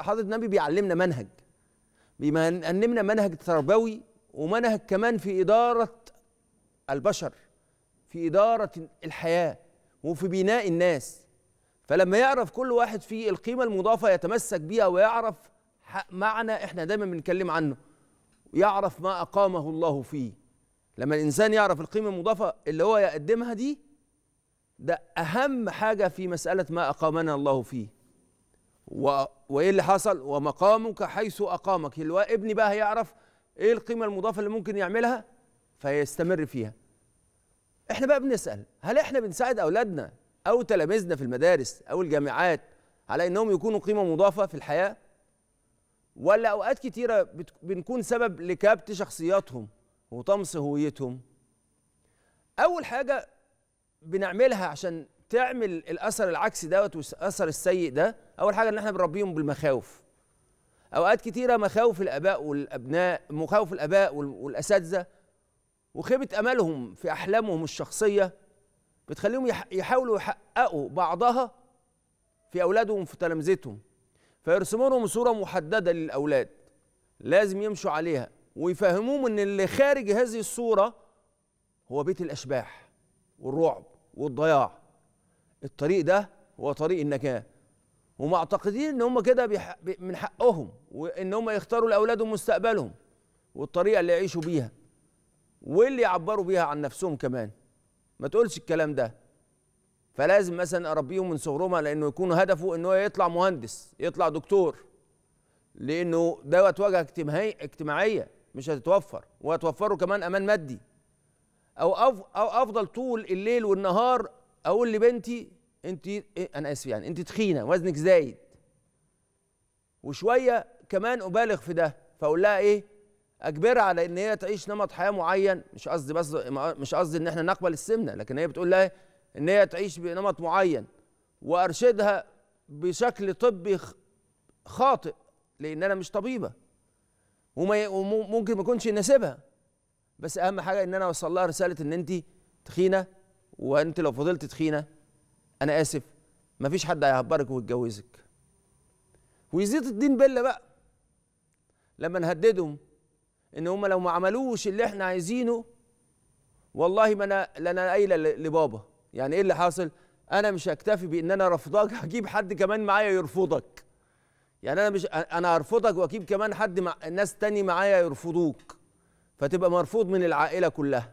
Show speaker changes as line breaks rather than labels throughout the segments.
حضرة النبي بيعلمنا منهج بيعلمنا منهج تربوي ومنهج كمان في إدارة البشر في إدارة الحياة وفي بناء الناس فلما يعرف كل واحد فيه القيمة المضافة يتمسك بيها ويعرف معنى احنا دايما بنتكلم عنه يعرف ما أقامه الله فيه لما الإنسان يعرف القيمة المضافة اللي هو يقدمها دي ده أهم حاجة في مسألة ما أقامنا الله فيه و... وايه اللي حصل ومقامك حيث اقامك اللي ابني بقى هيعرف ايه القيمه المضافه اللي ممكن يعملها فيستمر فيها احنا بقى بنسال هل احنا بنساعد اولادنا او تلاميذنا في المدارس او الجامعات على انهم يكونوا قيمه مضافه في الحياه ولا اوقات كتيره بت... بنكون سبب لكبت شخصياتهم وطمس هويتهم اول حاجه بنعملها عشان تعمل الاثر العكسي دوت والاثر السيء ده اول حاجه ان احنا بنربيهم بالمخاوف اوقات كتيره مخاوف الاباء والابناء مخاوف الاباء والاساتذه وخيبه املهم في احلامهم الشخصيه بتخليهم يحاولوا يحققوا بعضها في اولادهم وفي تلامذتهم فيرسموا لهم صوره محدده للاولاد لازم يمشوا عليها ويفهموهم ان اللي خارج هذه الصوره هو بيت الاشباح والرعب والضياع الطريق ده هو طريق النجاه ومعتقدين ان هم كده من حقهم وان هم يختاروا لاولادهم مستقبلهم والطريقه اللي يعيشوا بيها واللي يعبروا بيها عن نفسهم كمان ما تقولش الكلام ده فلازم مثلا اربيهم من صغرهم لانه يكون هدفه ان هو يطلع مهندس يطلع دكتور لانه دوت واجهه اجتماعيه مش هتتوفر وهتوفره كمان امان مادي او أو افضل طول الليل والنهار اقول لبنتي انت إيه، انا اسف يعني انت تخينه وزنك زايد وشويه كمان ابالغ في ده فاقول لها ايه اجبرها على ان هي تعيش نمط حياه معين مش قصدي بس مش قصدي ان احنا نقبل السمنه لكن هي بتقول لها ان هي تعيش بنمط معين وارشدها بشكل طبي خاطئ لان انا مش طبيبه وممكن ما يكونش يناسبها بس اهم حاجه ان انا اوصل لها رساله ان انت تخينه وانت لو فضلت تخينه انا اسف مفيش حد هيعبرك ويتجوزك ويزيد الدين بله بقى لما نهددهم ان هم لو ما عملوش اللي احنا عايزينه والله ما انا انا قايله لبابا يعني ايه اللي حاصل انا مش هكتفي بان انا رفضك هجيب حد كمان معايا يرفضك يعني انا مش انا هرفضك واجيب كمان حد مع ناس تاني معايا يرفضوك فتبقى مرفوض من العائله كلها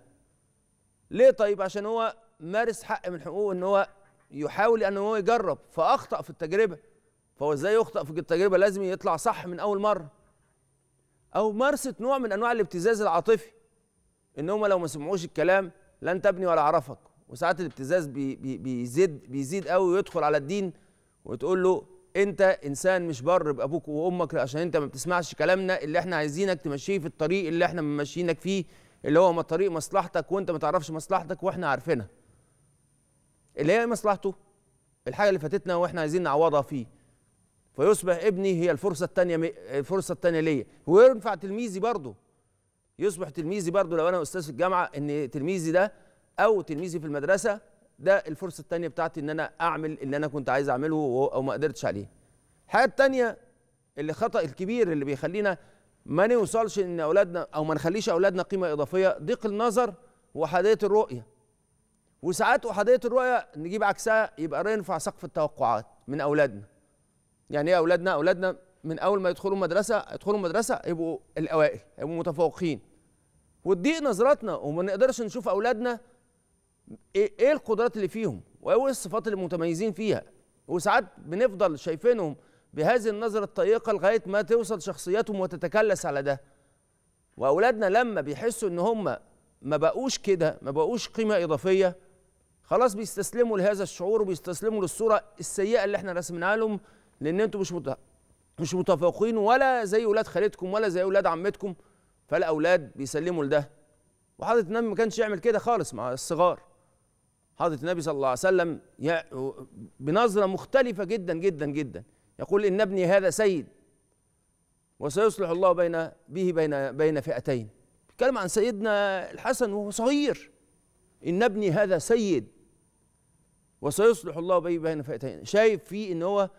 ليه طيب عشان هو مارس حق من حقوقه ان هو يحاول ان هو يجرب فاخطا في التجربه فهو ازاي يخطا في التجربه لازم يطلع صح من اول مره او مارسه نوع من انواع الابتزاز العاطفي ان هم لو ما سمعوش الكلام لن تبني ولا اعرفك وساعات الابتزاز بي بي بيزيد بيزيد قوي ويدخل على الدين وتقول له انت انسان مش بر بابوك وامك عشان انت ما بتسمعش كلامنا اللي احنا عايزينك تمشيه في الطريق اللي احنا ماشيينك فيه اللي هو ما طريق مصلحتك وانت ما تعرفش مصلحتك واحنا عارفينها اللي هي مصلحته الحاجه اللي فاتتنا واحنا عايزين نعوضها فيه فيصبح ابني هي الفرصه الثانيه الفرصه الثانيه ليا وينفع تلميذي برضه يصبح تلميذي برضه لو انا استاذ في الجامعه ان تلميذي ده او تلميذي في المدرسه ده الفرصه الثانيه بتاعتي ان انا اعمل اللي انا كنت عايز اعمله او ما قدرتش عليه الحاجه الثانيه اللي خطا الكبير اللي بيخلينا ما نوصلش ان اولادنا او ما نخليش اولادنا قيمه اضافيه ضيق النظر وحديه الرؤيه وساعات احاديه الرؤيه نجيب عكسها يبقى نرفع سقف التوقعات من اولادنا يعني ايه اولادنا اولادنا من اول ما يدخلوا مدرسه يدخلوا مدرسه يبقوا الاوائل يبقوا متفوقين وتضيق نظراتنا وما نقدرش نشوف اولادنا إيه،, ايه القدرات اللي فيهم وايه الصفات اللي متميزين فيها وساعات بنفضل شايفينهم بهذه النظرة الضيقة لغاية ما توصل شخصياتهم وتتكلس على ده وأولادنا لما بيحسوا إن هم ما بقوش كده ما بقوش قيمة إضافية خلاص بيستسلموا لهذا الشعور وبيستسلموا للصوره السيئه اللي احنا رسمناها لهم لان انتوا مش مش متفوقين ولا زي اولاد خالتكم ولا زي اولاد عمتكم فالاولاد بيسلموا لده وحضره النبي ما كانش يعمل كده خالص مع الصغار حضره النبي صلى الله عليه وسلم بنظره مختلفه جدا جدا جدا يقول ان ابني هذا سيد وسيصلح الله بين به بين بين فئتين بيتكلم عن سيدنا الحسن وهو صغير ان ابني هذا سيد وسيصلح الله به بين فئتين شايف فيه ان هو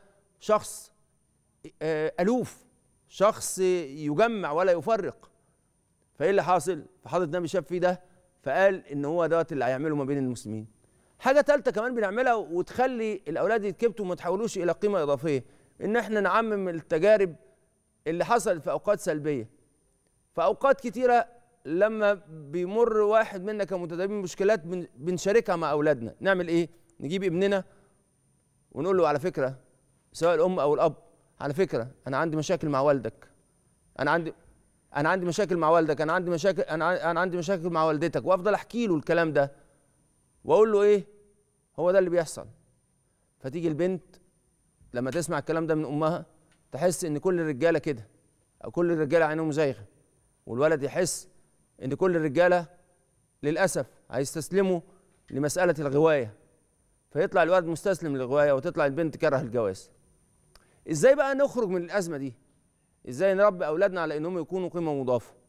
شخص آه، الوف شخص يجمع ولا يفرق فايه اللي حاصل فحضره النبي شاف فيه ده فقال ان هو دوت اللي هيعمله ما بين المسلمين حاجه ثالثه كمان بنعملها وتخلي الاولاد يتكبتوا وما تحولوش الى قيمه اضافيه ان احنا نعمم التجارب اللي حصلت في اوقات سلبيه في اوقات كتيره لما بيمر واحد منا كمتدربين مشكلات بنشاركها مع اولادنا نعمل ايه نجيب ابننا ونقول له على فكره سواء الام او الاب على فكره انا عندي مشاكل مع والدك انا عندي انا عندي مشاكل مع والدك انا عندي مشاكل انا انا عندي مشاكل مع والدتك وافضل احكي له الكلام ده واقول له ايه هو ده اللي بيحصل فتيجي البنت لما تسمع الكلام ده من امها تحس ان كل الرجاله كده او كل الرجاله عينهم زايغه والولد يحس ان كل الرجاله للاسف هيستسلموا لمساله الغوايه فيطلع الولد مستسلم للغوايه وتطلع البنت كره الجواز ازاي بقى نخرج من الازمه دي ازاي نربي اولادنا على انهم يكونوا قيمه مضافه